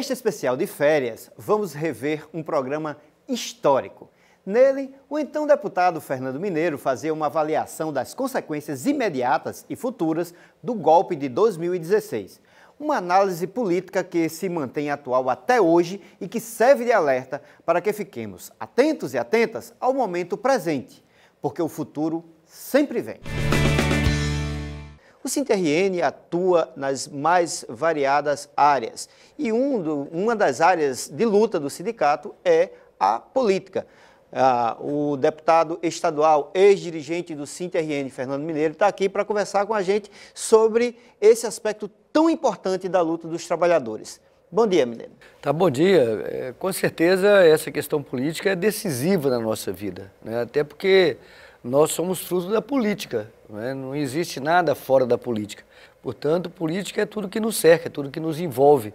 Neste especial de férias, vamos rever um programa histórico. Nele, o então deputado Fernando Mineiro fazia uma avaliação das consequências imediatas e futuras do golpe de 2016. Uma análise política que se mantém atual até hoje e que serve de alerta para que fiquemos atentos e atentas ao momento presente, porque o futuro sempre vem. O Sinterrn atua nas mais variadas áreas e um do, uma das áreas de luta do sindicato é a política. Ah, o deputado estadual, ex-dirigente do Sinterrn, Fernando Mineiro, está aqui para conversar com a gente sobre esse aspecto tão importante da luta dos trabalhadores. Bom dia, Mineiro. Tá, bom dia. É, com certeza essa questão política é decisiva na nossa vida, né? até porque nós somos fruto da política, né? não existe nada fora da política. Portanto, política é tudo que nos cerca, é tudo que nos envolve,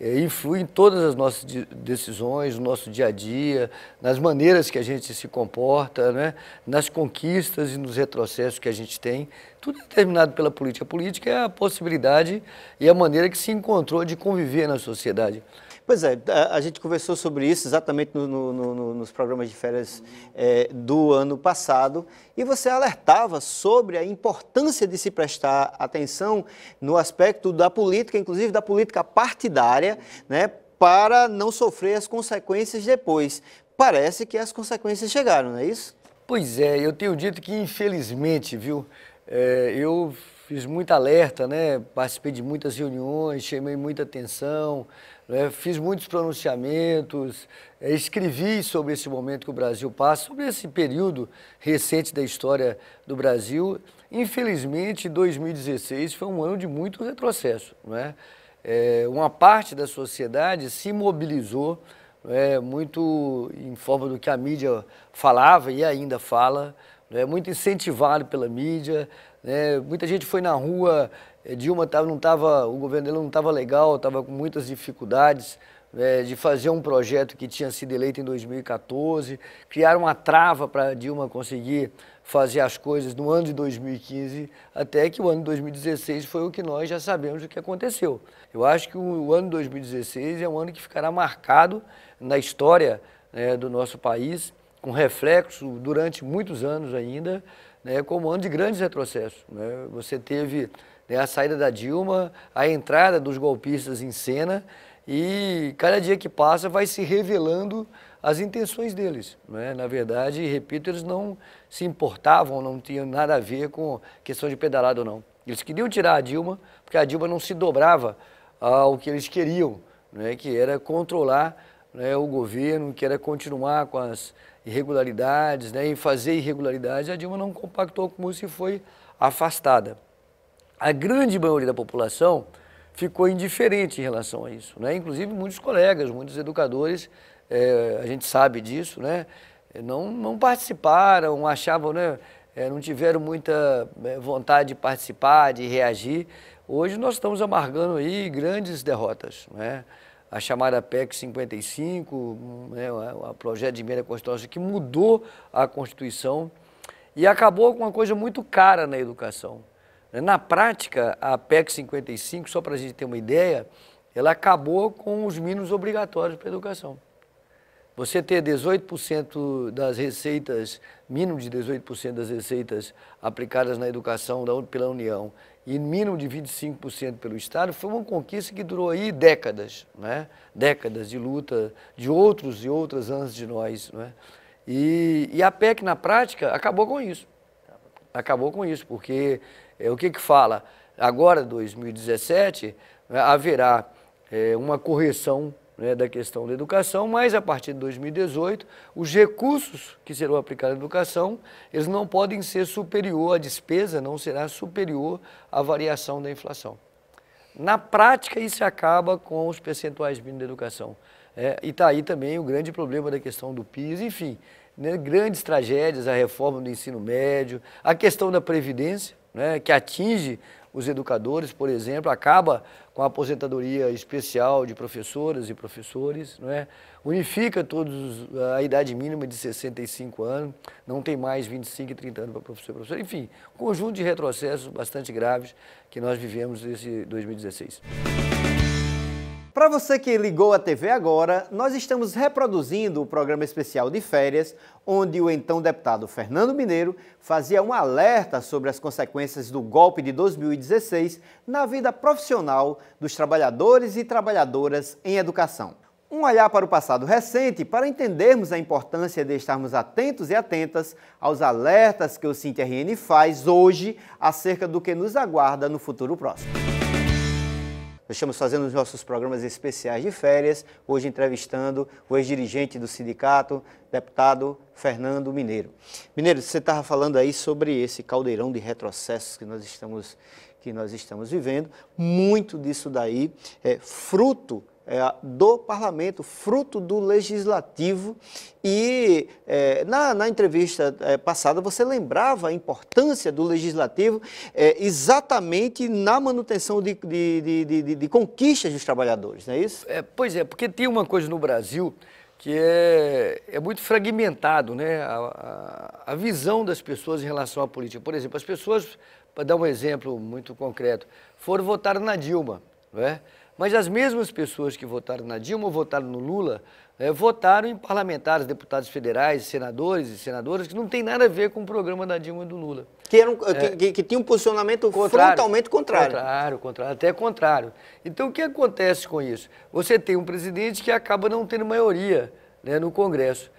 é, influi em todas as nossas decisões, no nosso dia a dia, nas maneiras que a gente se comporta, né? nas conquistas e nos retrocessos que a gente tem. Tudo é determinado pela política. A política é a possibilidade e a maneira que se encontrou de conviver na sociedade. Pois é, a, a gente conversou sobre isso exatamente no, no, no, nos programas de férias é, do ano passado e você alertava sobre a importância de se prestar atenção no aspecto da política, inclusive da política partidária, né, para não sofrer as consequências depois. Parece que as consequências chegaram, não é isso? Pois é, eu tenho dito que infelizmente, viu, é, eu fiz muito alerta, né? Participei de muitas reuniões, chamei muita atenção, né? Fiz muitos pronunciamentos, eh, escrevi sobre esse momento que o Brasil passa, sobre esse período recente da história do Brasil. Infelizmente, 2016 foi um ano de muito retrocesso. Né? É, uma parte da sociedade se mobilizou né, muito em forma do que a mídia falava e ainda fala, né, muito incentivado pela mídia, né? Muita gente foi na rua, eh, Dilma tava, não tava, o governo dele não estava legal, estava com muitas dificuldades eh, de fazer um projeto que tinha sido eleito em 2014, criaram uma trava para Dilma conseguir fazer as coisas no ano de 2015, até que o ano de 2016 foi o que nós já sabemos o que aconteceu. Eu acho que o ano de 2016 é um ano que ficará marcado na história né, do nosso país, com reflexo durante muitos anos ainda, né, como ano de grandes retrocessos. Né? Você teve né, a saída da Dilma, a entrada dos golpistas em cena e cada dia que passa vai se revelando as intenções deles. Né? Na verdade, repito, eles não se importavam, não tinham nada a ver com questão de pedalada ou não. Eles queriam tirar a Dilma, porque a Dilma não se dobrava ao que eles queriam, né? que era controlar né, o governo, que era continuar com as irregularidades né, e fazer irregularidades, a Dilma não compactou com isso e foi afastada. A grande maioria da população ficou indiferente em relação a isso, né? inclusive muitos colegas, muitos educadores, é, a gente sabe disso, né? não, não participaram, achavam, né? É, não tiveram muita eh, vontade de participar, de reagir. Hoje nós estamos amargando aí grandes derrotas. Né? a chamada PEC 55, né, o projeto de emenda constitucional que mudou a Constituição e acabou com uma coisa muito cara na educação. Na prática, a PEC 55, só para a gente ter uma ideia, ela acabou com os mínimos obrigatórios para a educação. Você ter 18% das receitas, mínimo de 18% das receitas aplicadas na educação pela União e mínimo de 25% pelo Estado, foi uma conquista que durou aí décadas, né? décadas de luta de outros e outras antes de nós. Né? E, e a PEC, na prática, acabou com isso. Acabou com isso, porque é, o que que fala? Agora, 2017, né, haverá é, uma correção né, da questão da educação, mas a partir de 2018, os recursos que serão aplicados à educação, eles não podem ser superior, à despesa não será superior à variação da inflação. Na prática, isso acaba com os percentuais mínimos da educação. É, e está aí também o grande problema da questão do PIS, enfim, né, grandes tragédias, a reforma do ensino médio, a questão da Previdência, né, que atinge os educadores, por exemplo, acaba com a aposentadoria especial de professoras e professores, não é? unifica todos a idade mínima de 65 anos, não tem mais 25 e 30 anos para professor e professora, enfim, um conjunto de retrocessos bastante graves que nós vivemos esse 2016. Para você que ligou a TV agora, nós estamos reproduzindo o programa especial de férias, onde o então deputado Fernando Mineiro fazia um alerta sobre as consequências do golpe de 2016 na vida profissional dos trabalhadores e trabalhadoras em educação. Um olhar para o passado recente para entendermos a importância de estarmos atentos e atentas aos alertas que o CINTRN faz hoje acerca do que nos aguarda no futuro próximo. Nós estamos fazendo os nossos programas especiais de férias, hoje entrevistando o ex-dirigente do sindicato, deputado Fernando Mineiro. Mineiro, você estava falando aí sobre esse caldeirão de retrocessos que nós estamos, que nós estamos vivendo. Muito disso daí é fruto é, do parlamento, fruto do legislativo. E é, na, na, entrevista é, passada você lembrava a importância do legislativo é, exatamente na manutenção de, de, de, de, conquistas dos trabalhadores, não é isso? É, pois é, porque tem uma coisa no Brasil que é, é muito fragmentado né? A, a, a visão das pessoas em relação à política. Por exemplo, as pessoas, para dar um exemplo muito concreto, foram votar na Dilma. Não é? Mas as mesmas pessoas que votaram na Dilma ou votaram no Lula é, votaram em parlamentares, deputados federais, senadores e senadoras que não tem nada a ver com o programa da Dilma e do Lula. Que, eram, é, que, que, que tinha um posicionamento contrário, frontalmente contrário. Contrário, contrário, até contrário. Então o que acontece com isso? Você tem um presidente que acaba não tendo maioria né, no Congresso.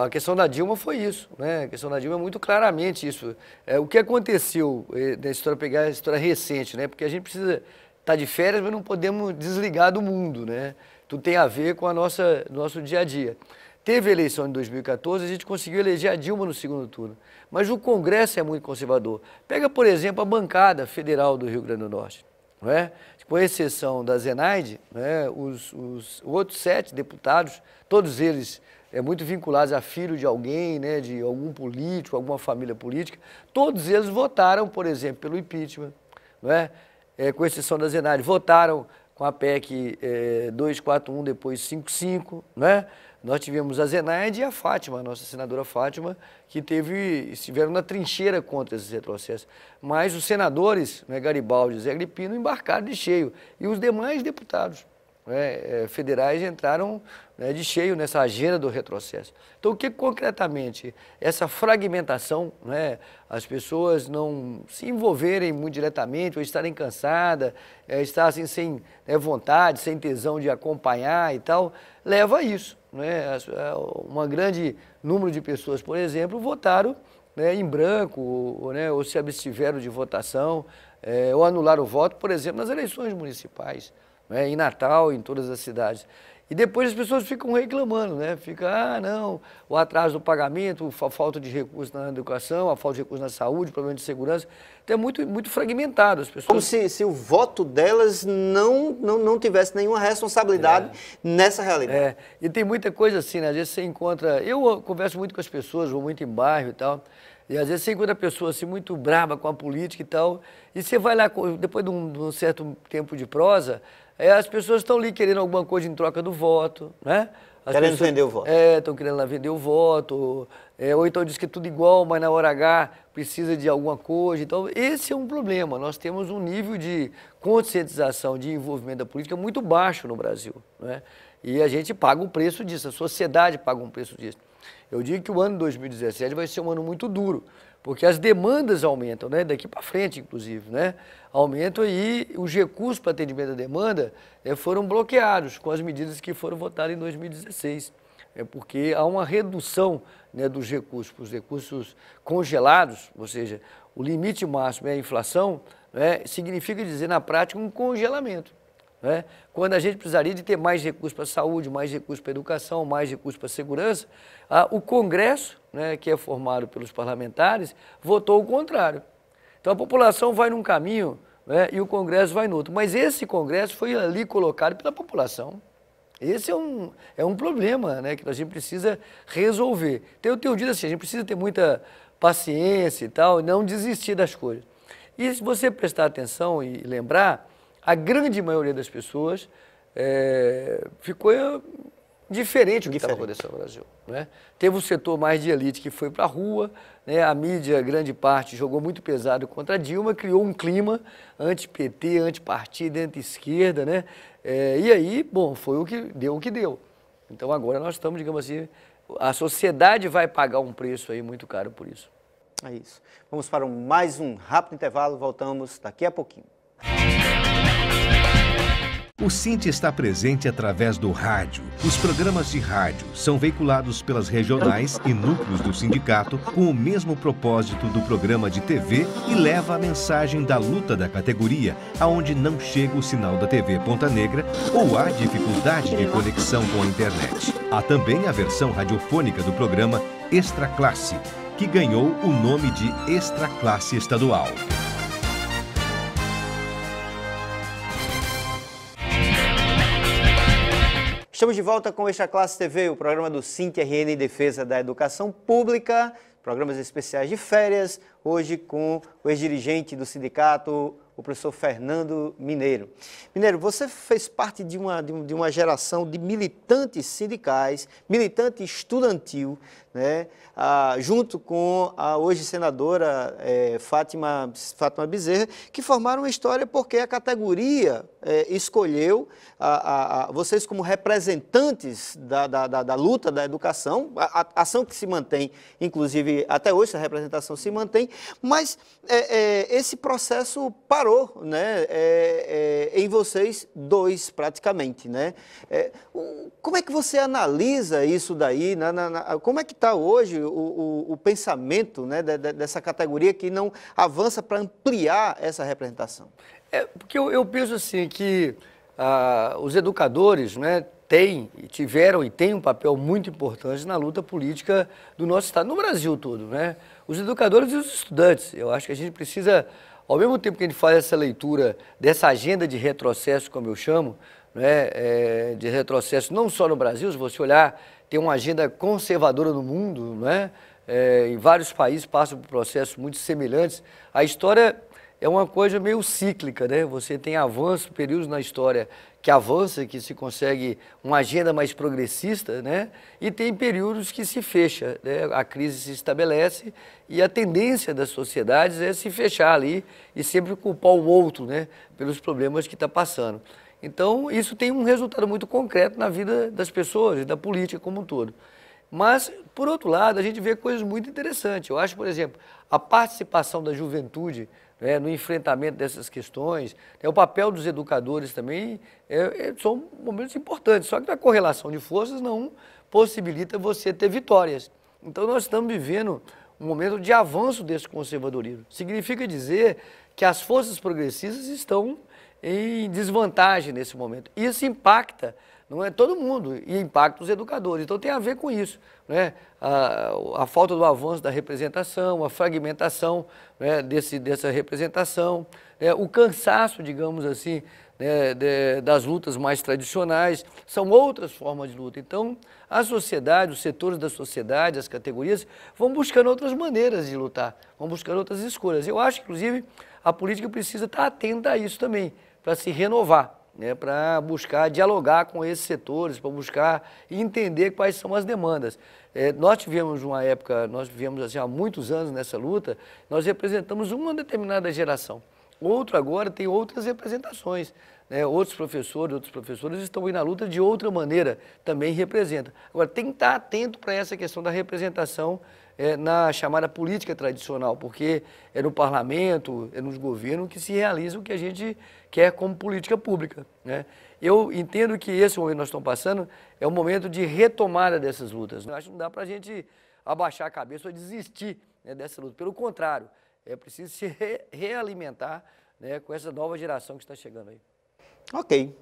A questão da Dilma foi isso, né? A questão da Dilma é muito claramente isso. É, o que aconteceu, é, eh, na história, pegar a história recente, né? Porque a gente precisa tá de férias, mas não podemos desligar do mundo, né? Tudo tem a ver com a nossa nosso dia a dia. Teve eleição em 2014, a gente conseguiu eleger a Dilma no segundo turno. Mas o Congresso é muito conservador. Pega, por exemplo, a bancada federal do Rio Grande do Norte. Não é? Com exceção da Zenaide, né, os, os outros sete deputados, todos eles é, muito vinculados a filho de alguém, né, de algum político, alguma família política, todos eles votaram, por exemplo, pelo impeachment. Não é? é, com exceção da Zenari, votaram com a PEC é, 241, depois 55, né? Nós tivemos a Zenaide e a Fátima, a nossa senadora Fátima, que teve, estiveram na trincheira contra esses retrocessos. Mas os senadores, né, Garibaldi e Zé Agripino, embarcaram de cheio. E os demais deputados né, eh, federais entraram né, de cheio nessa agenda do retrocesso. Então, o que concretamente essa fragmentação, né, as pessoas não se envolverem muito diretamente ou estarem cansadas, é, estar assim, sem né, vontade, sem tesão de acompanhar e tal, leva a isso. Né? Eh, um grande número de pessoas, por exemplo, votaram né, em branco ou, né, ou se abstiveram de votação é, ou anularam o voto, por exemplo, nas eleições municipais né, em Natal, em todas as cidades. E depois as pessoas ficam reclamando, né? Fica, ah, não, o atraso do pagamento, a falta de recursos na educação, a falta de recursos na saúde, problema de segurança. Então é muito, muito fragmentado as pessoas. Como se, se o voto delas não, não, não tivesse nenhuma responsabilidade é. nessa realidade. É, e tem muita coisa assim, né? Às vezes você encontra. Eu converso muito com as pessoas, vou muito em bairro e tal. E às vezes você encontra pessoa assim muito braba com a política e tal, e você vai lá, depois de um, de um certo tempo de prosa, é, as pessoas estão ali querendo alguma coisa em troca do voto, né? As querendo pessoas, vender o voto. É, estão querendo lá vender o voto. É, ou então diz que é tudo igual, mas na hora H precisa de alguma coisa. Então, esse é um problema. Nós temos um nível de conscientização, de envolvimento da política muito baixo no Brasil. Né? E a gente paga um preço disso, a sociedade paga um preço disso. Eu digo que o ano 2017 vai ser um ano muito duro, porque as demandas aumentam, né? daqui para frente, inclusive, né? aumentam e os recursos para atendimento à demanda né, foram bloqueados com as medidas que foram votadas em 2016. É porque há uma redução né, dos recursos, os recursos congelados, ou seja, o limite máximo é a inflação, né, significa dizer, na prática, um congelamento. Né? Quando a gente precisaria de ter mais recursos para a saúde, mais recursos para a educação, mais recursos para a segurança, ah, o Congresso, né, que é formado pelos parlamentares, votou o contrário. Então a população vai num caminho né, e o Congresso vai no outro. Mas esse Congresso foi ali colocado pela população. Esse é um, é um problema né, que a gente precisa resolver. Então, eu tenho dito assim, a gente precisa ter muita paciência e tal, não desistir das coisas. E se você prestar atenção e lembrar, a grande maioria das pessoas é, ficou é, diferente o que estava acontecendo no Brasil. Né? Teve um setor mais de elite que foi para a rua, né? a mídia, grande parte, jogou muito pesado contra Dilma, criou um clima anti-PT, anti-partido, anti-esquerda, né? É, e aí, bom, foi o que deu o que deu. Então agora nós estamos, digamos assim, a sociedade vai pagar um preço aí muito caro por isso. É isso. Vamos para um, mais um rápido intervalo, voltamos daqui a pouquinho. O Cinti está presente através do rádio. Os programas de rádio são veiculados pelas regionais e núcleos do sindicato com o mesmo propósito do programa de TV e leva a mensagem da luta da categoria aonde não chega o sinal da TV Ponta Negra ou há dificuldade de conexão com a internet. Há também a versão radiofônica do programa Extra Classe, que ganhou o nome de Extra Classe Estadual. Estamos de volta com Extra Classe TV, o programa do CINTRN em defesa da educação pública, programas especiais de férias, hoje com o ex-dirigente do sindicato, o professor Fernando Mineiro. Mineiro, você fez parte de uma, de uma geração de militantes sindicais, militante estudantil, né? Ah, junto com a hoje senadora é, Fátima, Fátima Bezerra, que formaram uma história porque a categoria é, escolheu a, a, a, vocês como representantes da, da, da, da luta da educação, a, ação que se mantém, inclusive até hoje essa representação se mantém, mas é, é, esse processo parou né, é, é em vocês dois, praticamente. Né? É, como é que você analisa isso daí? Na, na, na, como é que está hoje o, o, o pensamento né, de, de, dessa categoria que não avança para ampliar essa representação? É, porque eu, eu penso assim que ah, os educadores né, têm, tiveram e têm um papel muito importante na luta política do nosso Estado, no Brasil todo, né? Os educadores e os estudantes. Eu acho que a gente precisa, ao mesmo tempo que a gente faz essa leitura dessa agenda de retrocesso, como eu chamo, né, é, de retrocesso não só no Brasil, se você olhar, tem uma agenda conservadora no mundo, né? É, em vários países passam por processos muito semelhantes. A história é uma coisa meio cíclica, né? Você tem avanços, períodos na história que avança, que se consegue uma agenda mais progressista, né? e tem períodos que se fecha, né? a crise se estabelece e a tendência das sociedades é se fechar ali e sempre culpar o outro né? pelos problemas que está passando. Então, isso tem um resultado muito concreto na vida das pessoas e da política como um todo. Mas, por outro lado, a gente vê coisas muito interessantes. Eu acho, por exemplo, a participação da juventude né, no enfrentamento dessas questões. É, o papel dos educadores também é, é, são momentos importantes, só que a correlação de forças não possibilita você ter vitórias. Então nós estamos vivendo um momento de avanço desse conservadorismo. Significa dizer que as forças progressistas estão em desvantagem nesse momento. Isso impacta não é todo mundo, e impacta os educadores. Então tem a ver com isso, né? a, a falta do avanço da representação, a fragmentação né, desse, dessa representação, né? o cansaço, digamos assim, né, de, das lutas mais tradicionais, são outras formas de luta. Então, a sociedade, os setores da sociedade, as categorias, vão buscando outras maneiras de lutar, vão buscando outras escolhas. Eu acho, inclusive, a política precisa estar atenta a isso também, para se renovar né, para buscar dialogar com esses setores, para buscar entender quais são as demandas. É, nós tivemos uma época, nós vivemos assim, há muitos anos nessa luta, nós representamos uma determinada geração. Outro agora tem outras representações. Né? Outros professores, outros professores estão aí na luta de outra maneira, também representa. Agora, tem que estar atento para essa questão da representação é, na chamada política tradicional, porque é no parlamento, é nos governos que se realiza o que a gente quer como política pública. Né? Eu entendo que esse momento que nós estamos passando é um momento de retomada dessas lutas. Eu acho que não dá para a gente abaixar a cabeça ou desistir né, dessa luta. Pelo contrário, é preciso se re realimentar né, com essa nova geração que está chegando aí. Ok.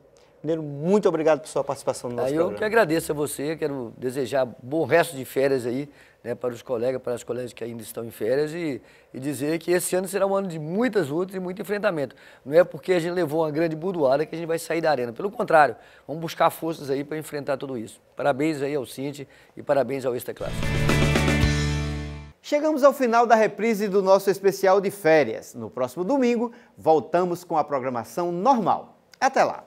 Mineiro, muito obrigado por sua participação no nosso ah, eu programa. Eu que agradeço a você, quero desejar bom resto de férias aí né, para os colegas, para as colegas que ainda estão em férias e, e, dizer que esse ano será um ano de muitas lutas e muito enfrentamento. Não é porque a gente levou uma grande burdoada que a gente vai sair da arena. Pelo contrário, vamos buscar forças aí para enfrentar tudo isso. Parabéns aí ao Cinti e parabéns ao Extra Classe. Chegamos ao final da reprise do nosso especial de férias. No próximo domingo, voltamos com a programação normal. Até lá!